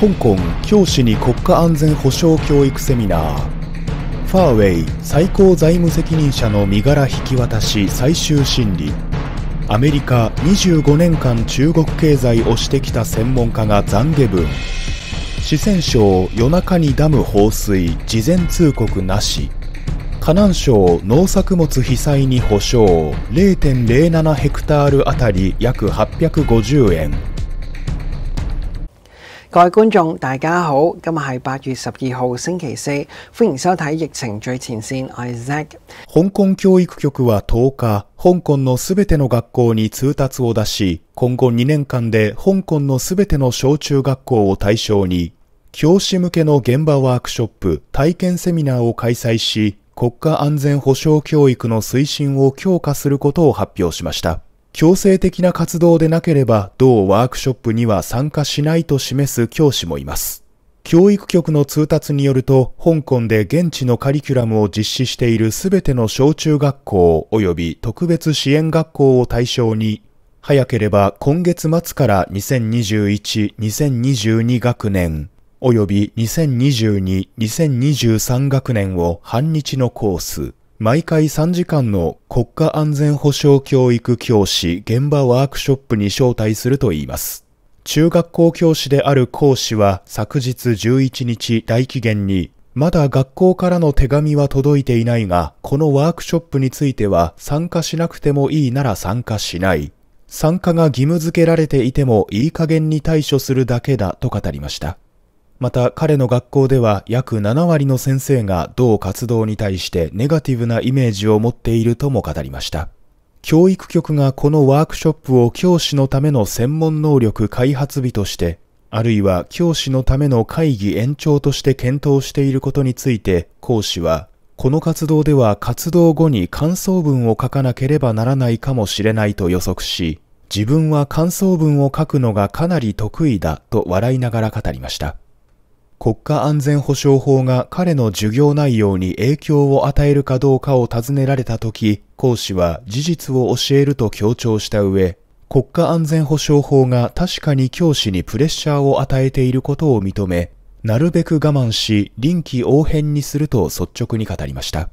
香港教師に国家安全保障教育セミナーファーウェイ最高財務責任者の身柄引き渡し最終審理アメリカ25年間中国経済をしてきた専門家が懺悔文四川省夜中にダム放水事前通告なし河南省農作物被災に補償0.07ヘクタールあたり約850円各位观众，大家好，今日系八月十二号星期四，迎收睇《疫情最前我 Zack。香港教育局は10日、香港のすべての学校に通達を出し、今後2年間で香港のすべての小中学校を対象に、教師向けの現場ワークショップ、体験セミナーを開催し、国家安全保障教育の推進を強化することを発表しました。強制的な活動でなければ同ワークショップには参加しないと示す教師もいます。教育局の通達によると、香港で現地のカリキュラムを実施しているすべての小中学校及び特別支援学校を対象に、早ければ今月末から2021-2022学年及び2022-2023学年を半日のコース、毎回3時間の国家安全保障教育教師現場ワークショップに招待するといいます。中学校教師である講師は昨日11日大期限にまだ学校からの手紙は届いていないが、このワークショップについては参加しなくてもいいなら参加しない。参加が義務付けられていてもいい加減に対処するだけだと語りました。また彼の学校では約7割の先生が同活動に対してネガティブなイメージを持っているとも語りました。教育局がこのワークショップを教師のための専門能力開発日として、あるいは教師のための会議延長として検討していることについて、講師は、この活動では活動後に感想文を書かなければならないかもしれないと予測し、自分は感想文を書くのがかなり得意だと笑いながら語りました。国家安全保障法が彼の授業内容に影響を与えるかどうかを尋ねられたとき、講師は事実を教えると強調した上、国家安全保障法が確かに教師にプレッシャーを与えていることを認め、なるべく我慢し、臨機応変にすると率直に語りました。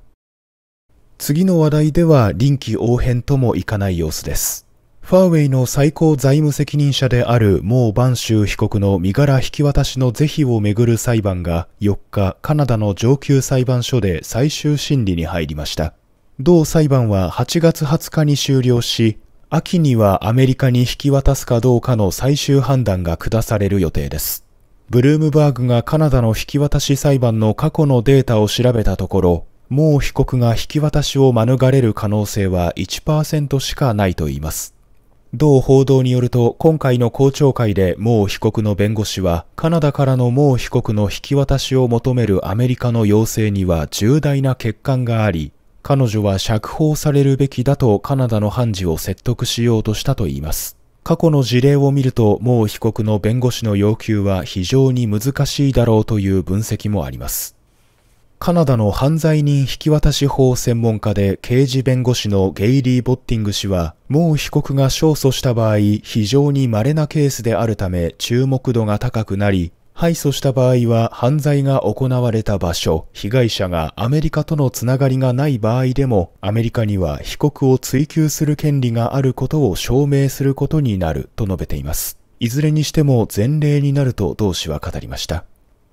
次の話題では臨機応変ともいかない様子です。ファーウェイの最高財務責任者であるモー・バンシュー被告の身柄引き渡しの是非をめぐる裁判が4日カナダの上級裁判所で最終審理に入りました。同裁判は8月20日に終了し、秋にはアメリカに引き渡すかどうかの最終判断が下される予定です。ブルームバーグがカナダの引き渡し裁判の過去のデータを調べたところ、モー被告が引き渡しを免れる可能性は1%しかないと言います。同報道によると、今回の公聴会でモー被告の弁護士は、カナダからのモー被告の引き渡しを求めるアメリカの要請には重大な欠陥があり、彼女は釈放されるべきだとカナダの判事を説得しようとしたといいます。過去の事例を見ると、モー被告の弁護士の要求は非常に難しいだろうという分析もあります。カナダの犯罪人引き渡し法専門家で刑事弁護士のゲイリー・ボッティング氏は、もう被告が勝訴した場合、非常に稀なケースであるため注目度が高くなり、敗訴した場合は犯罪が行われた場所、被害者がアメリカとのつながりがない場合でも、アメリカには被告を追及する権利があることを証明することになると述べています。いずれにしても前例になると同氏は語りました。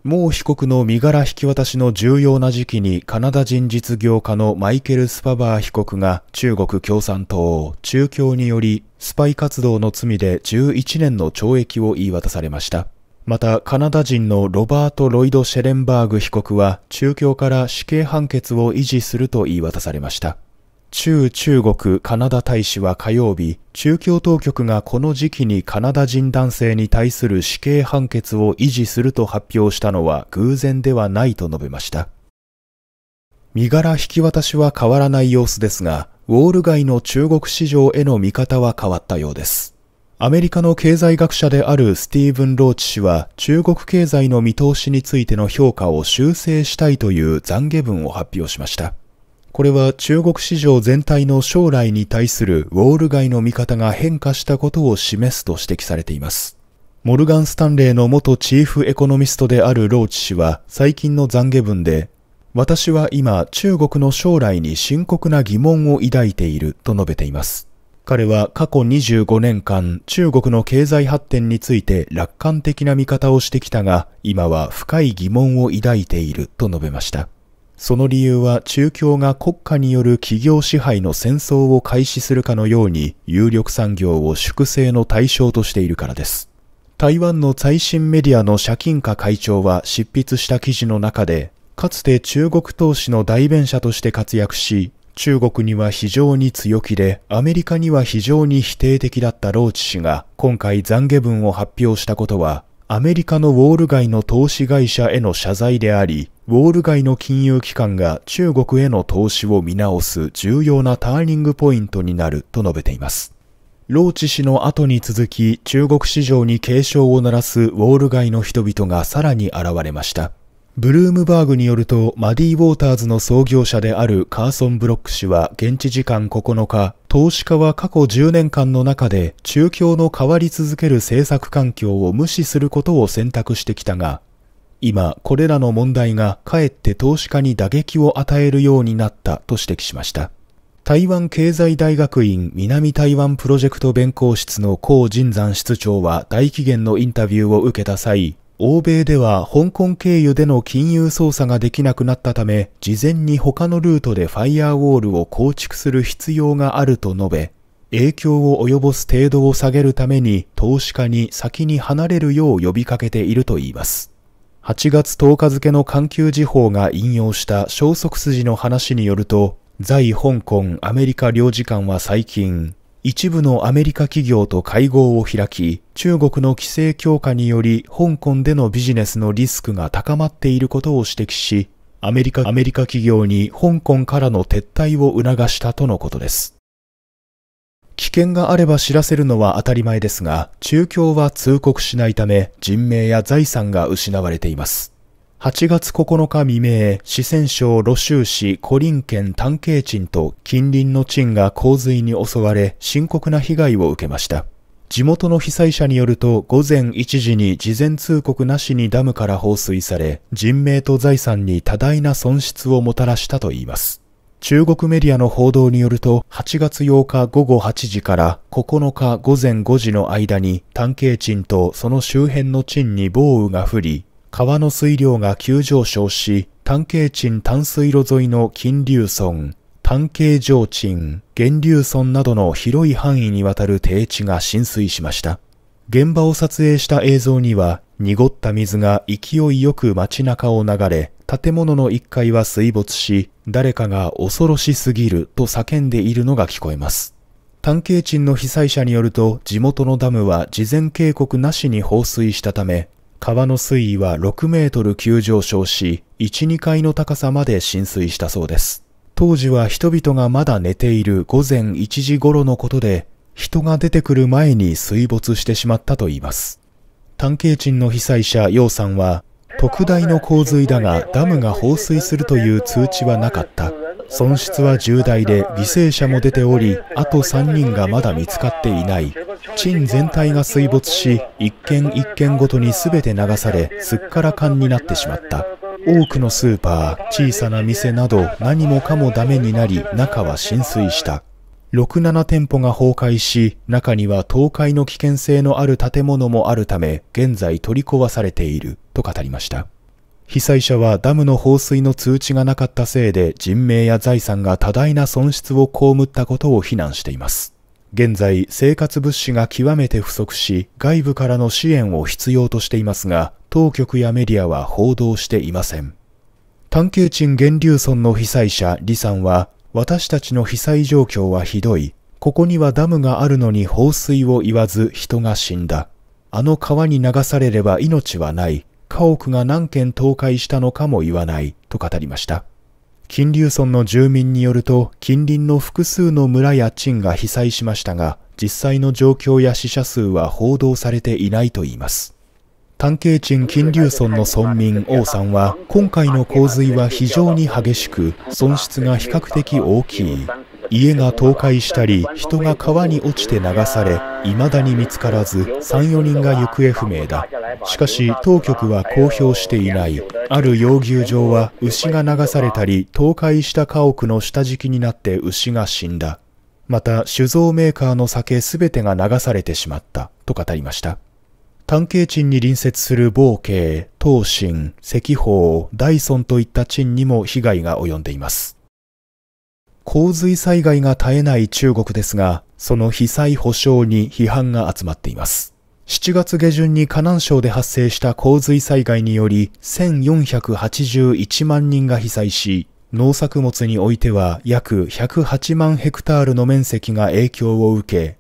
モ被告の身柄引き渡しの重要な時期にカナダ人実業家のマイケル・スパバー被告が中国共産党、中共によりスパイ活動の罪で11年の懲役を言い渡されました。また、カナダ人のロバート・ロイド・シェレンバーグ被告は中共から死刑判決を維持すると言い渡されました。駐中国カナダ大使は火曜日、中共当局がこの時期にカナダ人男性に対する死刑判決を維持すると発表したのは偶然ではないと述べました。身柄引き渡しは変わらない様子ですが、ウォール街の中国市場への見方は変わったようです。アメリカの経済学者であるスティーブン・ローチ氏は中国経済の見通しについての評価を修正したいという懺悔文を発表しました。これは中国市場全体の将来に対するウォール街の見方が変化したことを示すと指摘されています。モルガン・スタンレーの元チーフエコノミストであるローチ氏は最近の懺悔文で、私は今中国の将来に深刻な疑問を抱いていると述べています。彼は過去25年間中国の経済発展について楽観的な見方をしてきたが今は深い疑問を抱いていると述べました。その理由は中共が国家による企業支配の戦争を開始するかのように有力産業を粛清の対象としているからです。台湾の最新メディアの社金課会長は執筆した記事の中で、かつて中国投資の代弁者として活躍し、中国には非常に強気で、アメリカには非常に否定的だったローチ氏が、今回懺悔文を発表したことは、アメリカのウォール街の投資会社への謝罪であり、ウォール街の金融機関が中国への投資を見直す重要なターニングポイントになると述べています。ローチ氏の後に続き中国市場に警鐘を鳴らすウォール街の人々がさらに現れました。ブルームバーグによるとマディ・ウォーターズの創業者であるカーソン・ブロック氏は現地時間9日、投資家は過去10年間の中で中共の変わり続ける政策環境を無視することを選択してきたが、今、これらの問題がかえって投資家に打撃を与えるようになったと指摘しました。台湾経済大学院南台湾プロジェクト弁公室の高仁山室長は大期限のインタビューを受けた際、欧米では香港経由での金融操作ができなくなったため、事前に他のルートでファイアウォールを構築する必要があると述べ、影響を及ぼす程度を下げるために投資家に先に離れるよう呼びかけているといいます。8月10日付の環球時報が引用した消息筋の話によると、在香港アメリカ領事館は最近、一部のアメリカ企業と会合を開き、中国の規制強化により香港でのビジネスのリスクが高まっていることを指摘し、アメリカ、アメリカ企業に香港からの撤退を促したとのことです。危険があれば知らせるのは当たり前ですが、中共は通告しないため、人命や財産が失われています。8月9日未明、四川省露州市古林県丹慶鎮と近隣の鎮が洪水に襲われ、深刻な被害を受けました。地元の被災者によると、午前1時に事前通告なしにダムから放水され、人命と財産に多大な損失をもたらしたといいます。中国メディアの報道によると、8月8日午後8時から9日午前5時の間に、探検鎮とその周辺の鎮に暴雨が降り、川の水量が急上昇し、探検鎮淡水路沿いの金流村、探検上鎮、源流村などの広い範囲にわたる低地が浸水しました。現場を撮影した映像には、濁った水が勢いよく街中を流れ、建物の1階は水没し、誰かが恐ろしすぎると叫んでいるのが聞こえます。探検陳の被災者によると、地元のダムは事前警告なしに放水したため、川の水位は6メートル急上昇し、1、2階の高さまで浸水したそうです。当時は人々がまだ寝ている午前1時頃のことで、人が出てくる前に水没してしまったといいます。探検鎮の被災者、楊さんは、特大の洪水だがダムが放水するという通知はなかった損失は重大で犠牲者も出ておりあと3人がまだ見つかっていない鎮全体が水没し一軒一軒ごとに全て流されすっからかんになってしまった多くのスーパー小さな店など何もかもダメになり中は浸水した67店舗が崩壊し、中には倒壊の危険性のある建物もあるため、現在取り壊されていると語りました。被災者はダムの放水の通知がなかったせいで人命や財産が多大な損失を被ったことを非難しています。現在、生活物資が極めて不足し、外部からの支援を必要としていますが、当局やメディアは報道していません。探求鎮源流村の被災者、李さんは、私たちの被災状況はひどい。ここにはダムがあるのに放水を言わず人が死んだ。あの川に流されれば命はない。家屋が何軒倒壊したのかも言わない。と語りました。金流村の住民によると、近隣の複数の村や鎮が被災しましたが、実際の状況や死者数は報道されていないといいます。炭渓鎮金龍村の村民王さんは今回の洪水は非常に激しく損失が比較的大きい家が倒壊したり人が川に落ちて流され未だに見つからず34人が行方不明だしかし当局は公表していないある要牛場は牛が流されたり倒壊した家屋の下敷きになって牛が死んだまた酒造メーカーの酒全てが流されてしまったと語りました単形鎮に隣接する某慶、東進、赤峰、大孫といった鎮にも被害が及んでいます。洪水災害が絶えない中国ですが、その被災保障に批判が集まっています。7月下旬に河南省で発生した洪水災害により1481万人が被災し、農作物においては約108万ヘクタールの面積が影響を受け、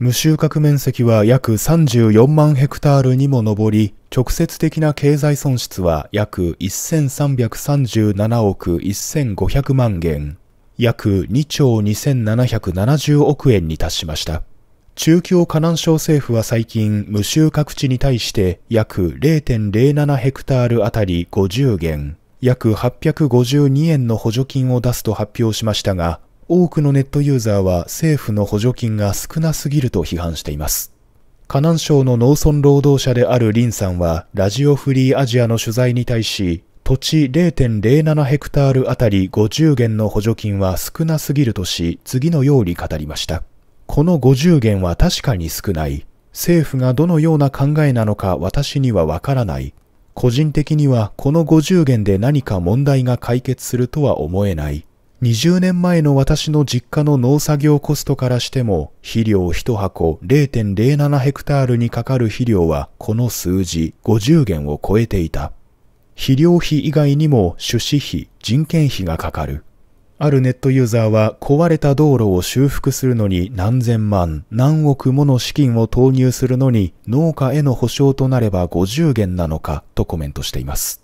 無収穫面積は約34万ヘクタールにも上り、直接的な経済損失は約1337億1500万元、約2兆2770億円に達しました。中共河南省政府は最近、無収穫地に対して約0.07ヘクタールあたり50元、約852円の補助金を出すと発表しましたが、多くのネットユーザーは政府の補助金が少なすぎると批判しています。河南省の農村労働者である林さんは、ラジオフリーアジアの取材に対し、土地0.07ヘクタールあたり50元の補助金は少なすぎるとし、次のように語りました。この50元は確かに少ない。政府がどのような考えなのか私にはわからない。個人的にはこの50元で何か問題が解決するとは思えない。20年前の私の実家の農作業コストからしても、肥料1箱0.07ヘクタールにかかる肥料はこの数字50元を超えていた。肥料費以外にも種子費、人件費がかかる。あるネットユーザーは壊れた道路を修復するのに何千万、何億もの資金を投入するのに農家への保証となれば50元なのかとコメントしています。